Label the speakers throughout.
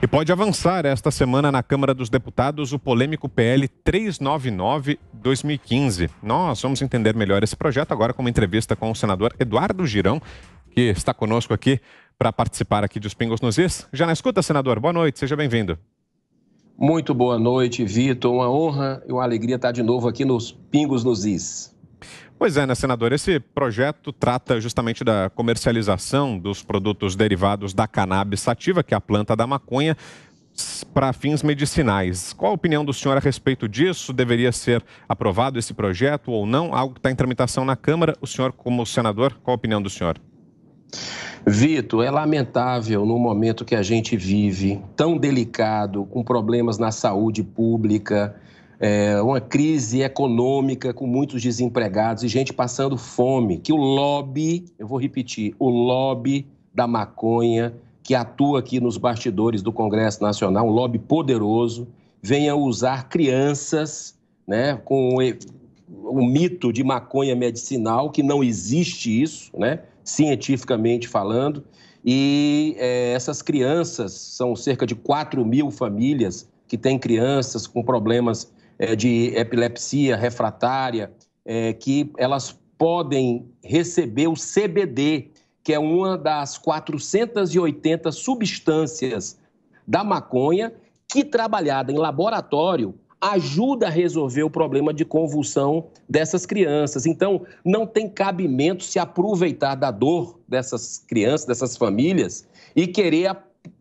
Speaker 1: E pode avançar esta semana na Câmara dos Deputados o polêmico PL 399-2015. Nós vamos entender melhor esse projeto agora com uma entrevista com o senador Eduardo Girão, que está conosco aqui para participar aqui dos Pingos nos Is. Já na
Speaker 2: escuta, senador, boa noite, seja bem-vindo. Muito boa noite, Vitor. Uma honra e uma alegria estar de novo aqui nos Pingos nos Is. Pois é, né, senador? Esse projeto
Speaker 1: trata justamente da comercialização dos produtos derivados da cannabis sativa, que é a planta da maconha, para fins medicinais. Qual a opinião do senhor a respeito disso? Deveria ser aprovado esse projeto ou não? Algo que está em tramitação na Câmara. O senhor, como
Speaker 2: senador, qual a opinião do senhor? Vitor, é lamentável no momento que a gente vive, tão delicado, com problemas na saúde pública, é, uma crise econômica com muitos desempregados e gente passando fome, que o lobby, eu vou repetir, o lobby da maconha que atua aqui nos bastidores do Congresso Nacional, um lobby poderoso, venha usar crianças né, com o mito de maconha medicinal, que não existe isso, né, cientificamente falando, e é, essas crianças, são cerca de 4 mil famílias que têm crianças com problemas é, de epilepsia refratária, é, que elas podem receber o CBD, que é uma das 480 substâncias da maconha, que trabalhada em laboratório ajuda a resolver o problema de convulsão dessas crianças. Então, não tem cabimento se aproveitar da dor dessas crianças, dessas famílias e querer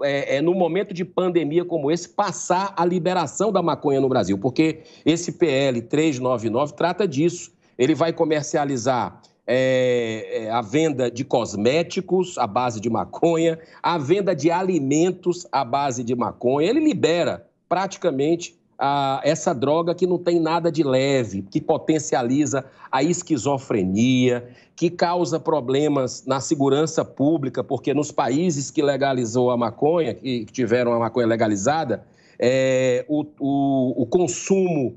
Speaker 2: é, é, no momento de pandemia como esse, passar a liberação da maconha no Brasil, porque esse PL 399 trata disso. Ele vai comercializar é, é, a venda de cosméticos à base de maconha, a venda de alimentos à base de maconha. Ele libera praticamente a essa droga que não tem nada de leve, que potencializa a esquizofrenia, que causa problemas na segurança pública, porque nos países que legalizou a maconha, que tiveram a maconha legalizada, é, o, o, o consumo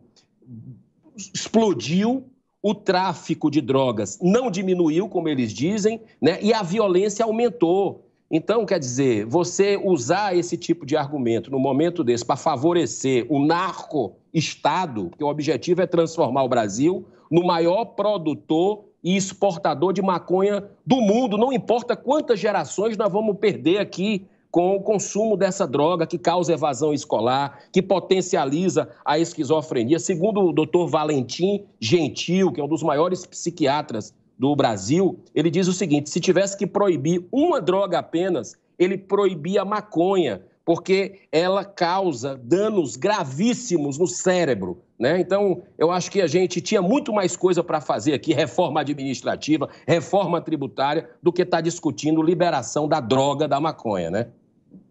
Speaker 2: explodiu o tráfico de drogas não diminuiu, como eles dizem, né? e a violência aumentou. Então, quer dizer, você usar esse tipo de argumento no momento desse para favorecer o narco-estado, que o objetivo é transformar o Brasil no maior produtor e exportador de maconha do mundo, não importa quantas gerações nós vamos perder aqui com o consumo dessa droga que causa evasão escolar, que potencializa a esquizofrenia. Segundo o doutor Valentim Gentil, que é um dos maiores psiquiatras do Brasil, ele diz o seguinte: se tivesse que proibir uma droga apenas, ele proibia a maconha, porque ela causa danos gravíssimos no cérebro. Né? Então, eu acho que a gente tinha muito mais coisa para fazer aqui, reforma administrativa, reforma tributária, do que estar tá discutindo liberação da droga da maconha, né?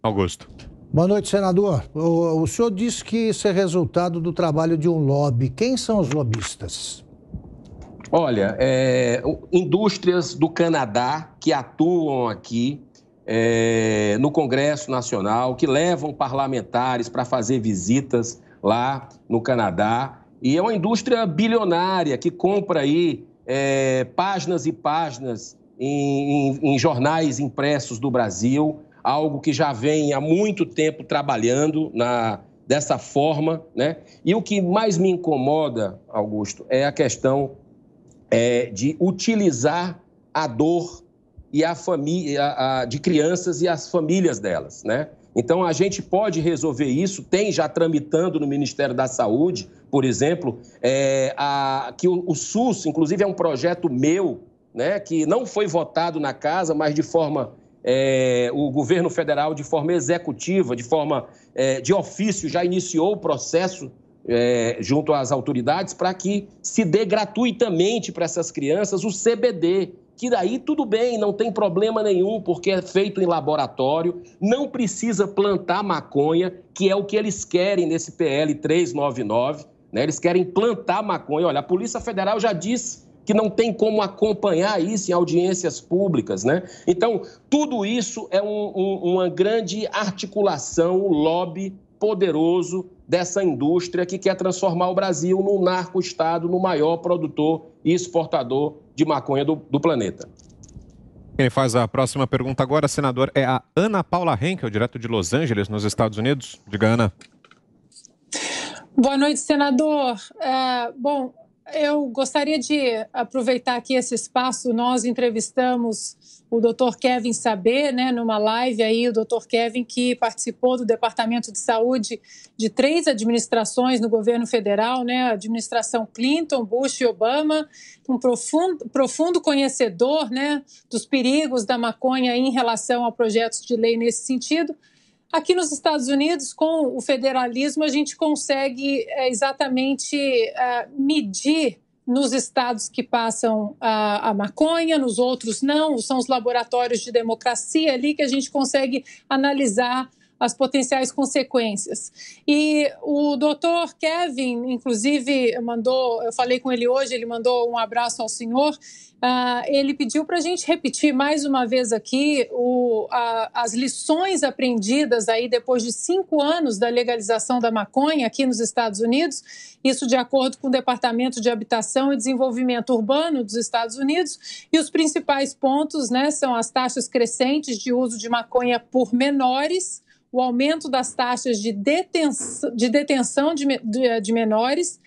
Speaker 2: Augusto.
Speaker 3: Boa noite, senador. O, o senhor disse que isso é resultado do trabalho de um lobby. Quem são os lobistas?
Speaker 2: Olha, é, indústrias do Canadá que atuam aqui é, no Congresso Nacional, que levam parlamentares para fazer visitas lá no Canadá. E é uma indústria bilionária que compra aí é, páginas e páginas em, em, em jornais impressos do Brasil, algo que já vem há muito tempo trabalhando na, dessa forma. Né? E o que mais me incomoda, Augusto, é a questão é, de utilizar a dor e a família a, de crianças e as famílias delas, né? Então a gente pode resolver isso. Tem já tramitando no Ministério da Saúde, por exemplo, é, a, que o, o, SUS, inclusive, é um projeto meu, né? Que não foi votado na casa, mas de forma é, o governo federal, de forma executiva, de forma é, de ofício, já iniciou o processo é, junto às autoridades para que se dê gratuitamente para essas crianças o CBD, que daí tudo bem, não tem problema nenhum, porque é feito em laboratório, não precisa plantar maconha, que é o que eles querem nesse PL 399, né? Eles querem plantar maconha. Olha, a Polícia Federal já disse que não tem como acompanhar isso em audiências públicas, né? Então, tudo isso é um, um, uma grande articulação, um lobby poderoso dessa indústria que quer transformar o Brasil num narco-estado, no maior produtor e exportador de maconha do, do planeta.
Speaker 1: Quem faz a próxima pergunta agora, senador, é a Ana Paula Henkel, direto de Los Angeles, nos Estados Unidos. Diga, Ana.
Speaker 4: Boa noite, senador. É, bom, eu gostaria de aproveitar aqui esse espaço. Nós entrevistamos o Dr. Kevin Saber, né, numa live aí, o Dr. Kevin que participou do Departamento de Saúde de três administrações no governo federal, né, administração Clinton, Bush e Obama, um profundo, profundo conhecedor, né, dos perigos da maconha em relação a projetos de lei nesse sentido. Aqui nos Estados Unidos, com o federalismo, a gente consegue é, exatamente é, medir nos estados que passam a, a, maconha, nos outros não. São os laboratórios de democracia ali que a gente consegue analisar as potenciais consequências. E o doutor Kevin, inclusive, mandou, eu falei com ele hoje, ele mandou um abraço ao senhor. Uh, ele pediu para a gente repetir mais uma vez aqui o, a, as lições aprendidas aí depois de cinco anos da legalização da maconha aqui nos Estados Unidos, isso de acordo com o Departamento de Habitação e Desenvolvimento Urbano dos Estados Unidos. E os principais pontos né, são as taxas crescentes de uso de maconha por menores o aumento das taxas de detenção de, detenção de, de, de menores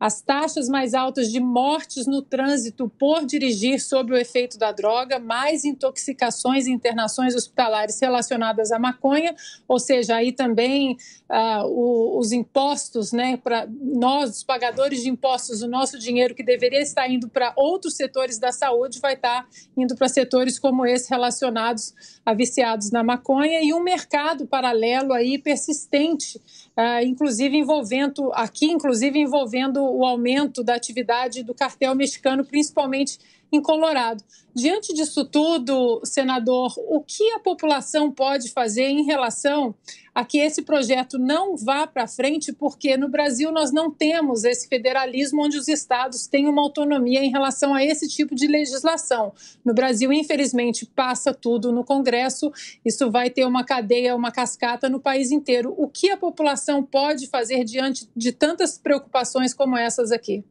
Speaker 4: as taxas mais altas de mortes no trânsito por dirigir sob o efeito da droga, mais intoxicações e internações hospitalares relacionadas à maconha, ou seja, aí também ah, o, os impostos, né, para nós, os pagadores de impostos, o nosso dinheiro que deveria estar indo para outros setores da saúde vai estar tá indo para setores como esse relacionados a viciados na maconha e um mercado paralelo aí persistente ah, inclusive envolvendo aqui, inclusive envolvendo o aumento da atividade do cartel mexicano, principalmente em Colorado. Diante disso tudo, senador, o que a população pode fazer em relação a que esse projeto não vá para frente, porque no Brasil nós não temos esse federalismo onde os estados têm uma autonomia em relação a esse tipo de legislação. No Brasil, infelizmente, passa tudo no Congresso, isso vai ter uma cadeia, uma cascata no país inteiro. O que a população pode fazer diante de tantas preocupações como essas aqui?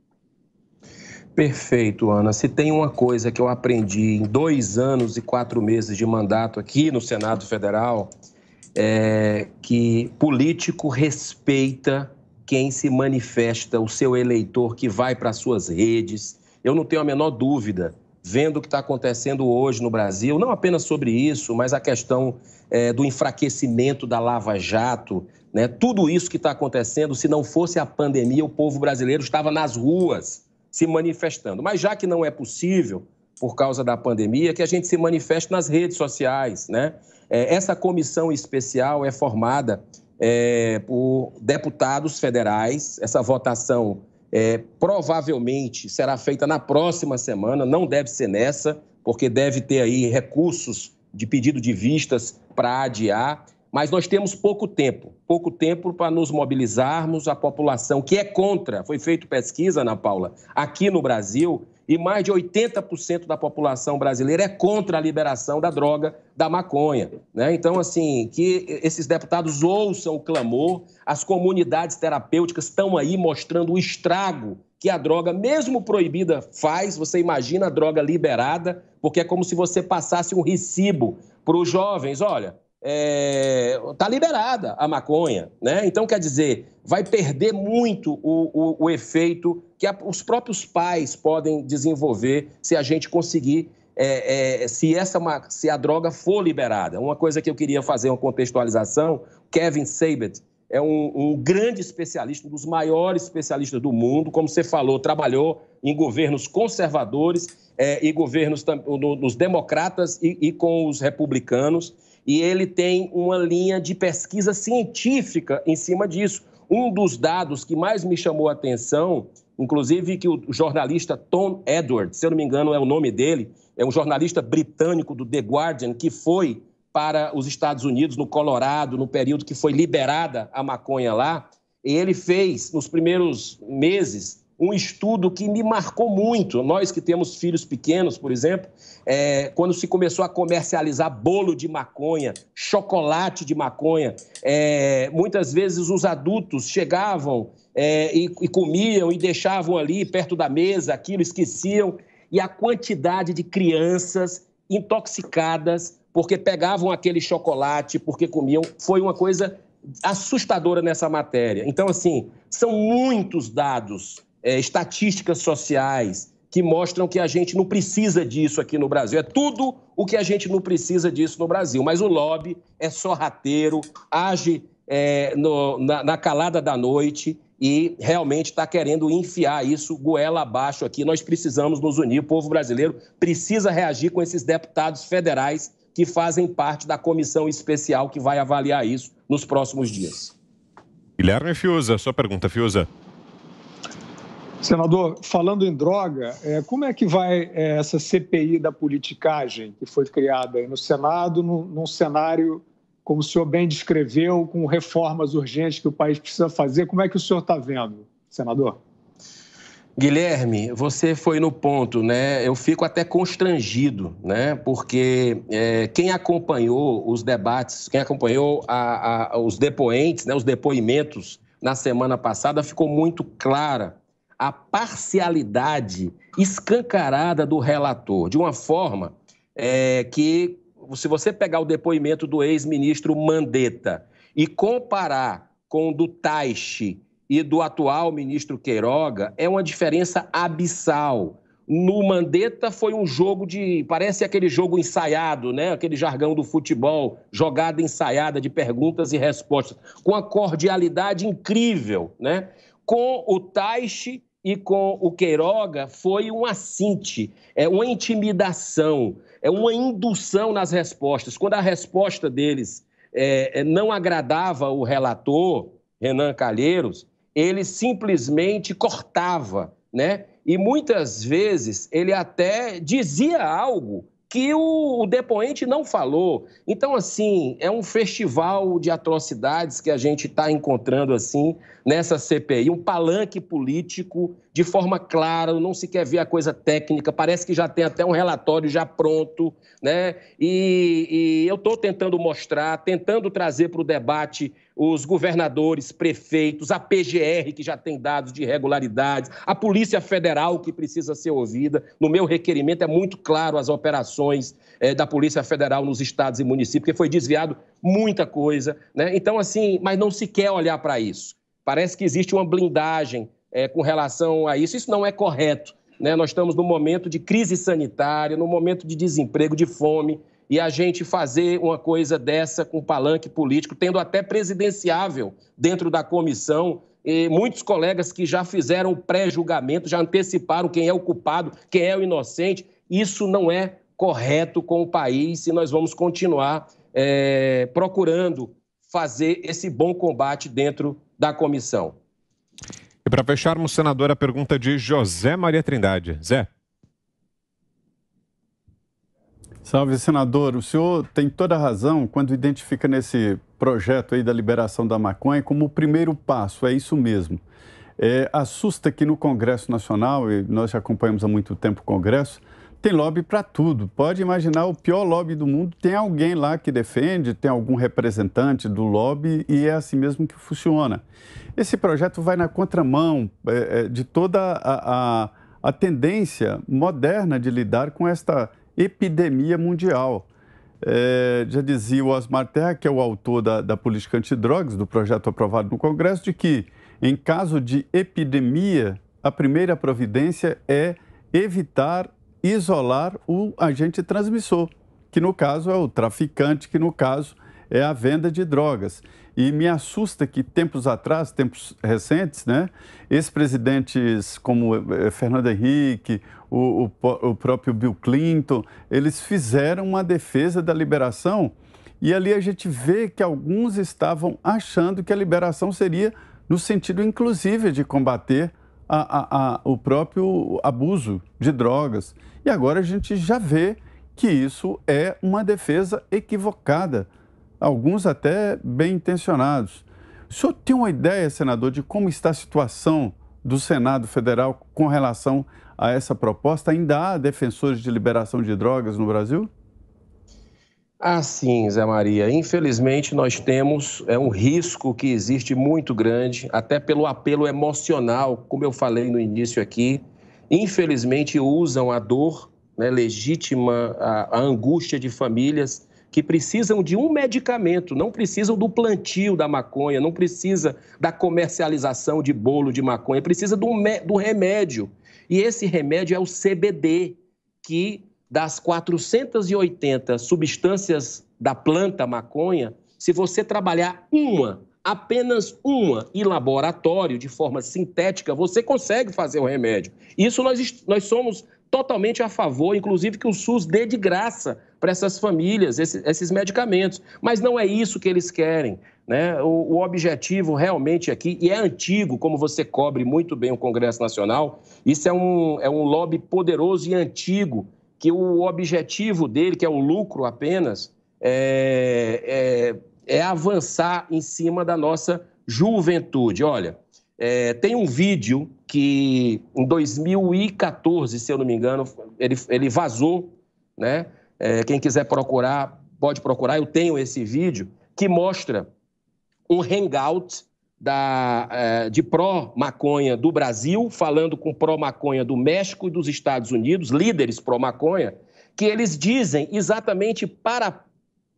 Speaker 2: Perfeito, Ana. Se tem uma coisa que eu aprendi em dois anos e quatro meses de mandato aqui no Senado Federal, é que político respeita quem se manifesta, o seu eleitor que vai para as suas redes. Eu não tenho a menor dúvida, vendo o que está acontecendo hoje no Brasil, não apenas sobre isso, mas a questão é, do enfraquecimento da Lava Jato, né? tudo isso que está acontecendo, se não fosse a pandemia, o povo brasileiro estava nas ruas se manifestando. Mas já que não é possível, por causa da pandemia, que a gente se manifeste nas redes sociais. Né? É, essa comissão especial é formada é, por deputados federais, essa votação é, provavelmente será feita na próxima semana, não deve ser nessa, porque deve ter aí recursos de pedido de vistas para adiar. Mas nós temos pouco tempo, pouco tempo para nos mobilizarmos, a população que é contra, foi feita pesquisa, Ana Paula, aqui no Brasil, e mais de 80% da população brasileira é contra a liberação da droga, da maconha. Né? Então, assim, que esses deputados ouçam o clamor, as comunidades terapêuticas estão aí mostrando o estrago que a droga, mesmo proibida, faz. Você imagina a droga liberada, porque é como se você passasse um recibo para os jovens: olha, está é, tá liberada a maconha. Né? Então, quer dizer, vai perder muito o, o, o efeito que a, os próprios pais podem desenvolver se a gente conseguir. É, é, se, essa, se a droga for liberada. Uma coisa que eu queria fazer uma contextualização: Kevin Sabet é um, um grande especialista, um dos maiores especialistas do mundo. Como você falou, trabalhou em governos conservadores é, e governos nos democratas e, e, com os republicanos e ele tem uma linha de pesquisa científica em cima disso. Um dos dados que mais me chamou a atenção, inclusive que o jornalista Tom Edwards, se eu não me engano é o nome dele, é um jornalista britânico do The Guardian que foi para os Estados Unidos, no Colorado, no período que foi liberada a maconha lá, e ele fez, nos primeiros meses, um estudo que me marcou muito. Nós que temos filhos pequenos, por exemplo, é, quando se começou a comercializar bolo de maconha, chocolate de maconha, é, muitas vezes os adultos chegavam é, e, e comiam e deixavam ali perto da mesa aquilo, esqueciam. E a quantidade de crianças intoxicadas porque pegavam aquele chocolate, porque comiam, foi uma coisa assustadora nessa matéria. Então, assim, são muitos dados, é, estatísticas sociais, que mostram que a gente não precisa disso aqui no Brasil. É tudo o que a gente não precisa disso no Brasil. Mas o lobby é sorrateiro, age é, no, na, na, calada da noite e realmente está querendo enfiar isso goela abaixo aqui. Nós precisamos nos unir, o povo brasileiro precisa reagir com esses deputados federais que fazem parte da comissão especial que vai avaliar isso nos próximos dias.
Speaker 1: Guilherme Fiuza, sua pergunta, Fiuza. Senador, falando em droga, é, como é que vai é, essa CPI da politicagem que foi criada no Senado, num cenário, como o senhor bem descreveu, com reformas urgentes que o país precisa fazer? Como é que o senhor está vendo, senador?
Speaker 2: Guilherme, você foi no ponto, né? Eu fico até constrangido, né? Porque é, quem acompanhou os debates, quem acompanhou a, a, os depoentes, né? os depoimentos na semana passada, ficou muito clara a parcialidade escancarada do relator, de uma forma é, que, se você pegar o depoimento do ex-ministro Mandetta e comparar com o do Taishi e do atual ministro Queiroga, é uma diferença abissal. No Mandetta foi um jogo de. parece aquele jogo ensaiado, né? Aquele jargão do futebol, jogada ensaiada de perguntas e respostas, com a cordialidade incrível, né? Com o Taishi e com o Queiroga foi um acinte, é uma intimidação, é uma indução nas respostas. Quando a resposta deles é, é, não agradava o relator, Renan Calheiros, ele simplesmente cortava, né? E muitas vezes ele até dizia algo que o, o, depoente não falou. Então, assim, é um festival de atrocidades que a gente está encontrando, assim, nessa CPI. Um palanque político, de forma clara, não se quer ver a coisa técnica, parece que já tem até um relatório já pronto, né? E, e eu estou tentando mostrar, tentando trazer para o debate os governadores, prefeitos, a PGR, que já tem dados de irregularidades, a Polícia Federal, que precisa ser ouvida. No meu requerimento é muito claro as operações é, da Polícia Federal nos estados e municípios, porque foi desviado muita coisa. Né? Então, assim, mas não se quer olhar para isso. Parece que existe uma blindagem é, com relação a isso. Isso não é correto. Né? Nós estamos num momento de crise sanitária, num momento de desemprego, de fome e a gente fazer uma coisa dessa com palanque político, tendo até presidenciável dentro da comissão. E muitos colegas que já fizeram pré-julgamento, já anteciparam quem é o culpado, quem é o inocente. Isso não é correto com o país e nós vamos continuar é, procurando fazer esse bom combate dentro da comissão.
Speaker 1: E para fecharmos, senadora, a pergunta de José Maria Trindade.
Speaker 3: Zé. Salve, senador. O senhor tem toda a razão quando identifica nesse projeto aí da liberação da maconha como o primeiro passo, é isso mesmo. É, assusta que no Congresso Nacional, e nós já acompanhamos há muito tempo o Congresso, tem lobby para tudo. Pode imaginar o pior lobby do mundo, tem alguém lá que defende, tem algum representante do lobby e é assim mesmo que funciona. Esse projeto vai na contramão é, é de toda a, a, a tendência moderna de lidar com esta epidemia mundial. É, já dizia o Osmar Terra, que é o autor da, da política antidrogas, do projeto aprovado no Congresso, de que, em caso de epidemia, a primeira providência é evitar isolar o agente transmissor, que no caso é o traficante, que no caso é a venda de drogas. E me assusta que tempos atrás, tempos recentes, né, esses presidentes como eh, Fernando Henrique, o, o, o próprio Bill Clinton, eles fizeram uma defesa da liberação e ali a gente vê que alguns estavam achando que a liberação seria no sentido, inclusive, de combater a, a, a, o próprio abuso de drogas. E agora a gente já vê que isso é uma defesa equivocada, alguns até bem intencionados. O senhor tem uma ideia, senador, de como está a situação do Senado Federal com relação a essa proposta? Ainda há defensores de liberação de drogas no Brasil? Ah, sim, Zé Maria. Infelizmente, nós temos é um
Speaker 2: risco que existe muito grande, até pelo apelo emocional, como eu falei no início aqui. Infelizmente, usam a dor né, legítima, a, a angústia de famílias que precisam de um medicamento, não precisam do plantio da maconha, não precisa da comercialização de bolo de maconha, precisa do, do remédio. E esse remédio é o CBD, que das 480 substâncias da planta maconha, se você trabalhar uma, apenas uma, em laboratório, de forma sintética, você consegue fazer o remédio. Isso nós, nós somos totalmente a favor, inclusive que o SUS dê de graça para essas famílias esses, esses, medicamentos. Mas não é isso que eles querem. Né? O, o, objetivo realmente aqui, e é antigo, como você cobre muito bem o Congresso Nacional, isso é um, é um lobby poderoso e antigo, que o objetivo dele, que é o lucro apenas, é, é, é avançar em cima da nossa juventude. Olha, é, tem um vídeo que em 2014, se eu não me engano, ele, ele vazou, né? É, quem quiser procurar, pode procurar. Eu tenho esse vídeo que mostra um hangout da, é, de pró-maconha do Brasil, falando com pró-maconha do México e dos Estados Unidos, líderes pró-maconha, que eles dizem exatamente para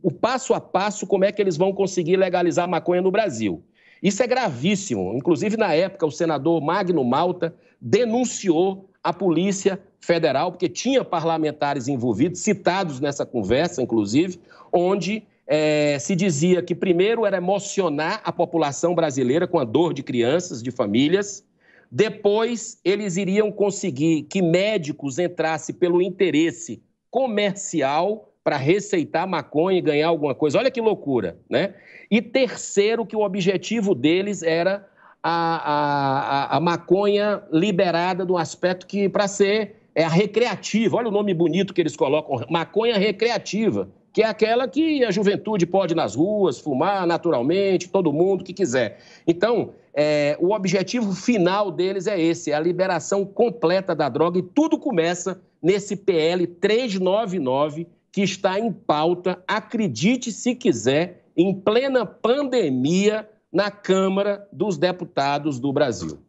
Speaker 2: o passo a passo como é que eles vão conseguir legalizar a maconha no Brasil. Isso é gravíssimo. Inclusive, na época, o senador Magno Malta denunciou a Polícia Federal, porque tinha parlamentares envolvidos, citados nessa conversa, inclusive, onde é, se dizia que primeiro era emocionar a população brasileira com a dor de crianças, de famílias. Depois, eles iriam conseguir que médicos entrassem pelo interesse comercial para receitar maconha e ganhar alguma coisa. Olha que loucura, né? E terceiro, que o objetivo deles era a, a, a maconha liberada do aspecto que, para ser, é a recreativa. Olha o nome bonito que eles colocam, maconha recreativa, que é aquela que a juventude pode ir nas ruas, fumar naturalmente, todo mundo que quiser. Então, é, o objetivo final deles é esse, é a liberação completa da droga e tudo começa nesse PL 399, que está em pauta, acredite se quiser, em plena pandemia na Câmara dos Deputados do Brasil.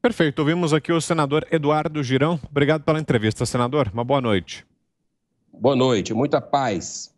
Speaker 2: Perfeito. Ouvimos
Speaker 1: aqui o senador Eduardo Girão. Obrigado pela entrevista, senador. Uma boa noite. Boa noite, muita paz.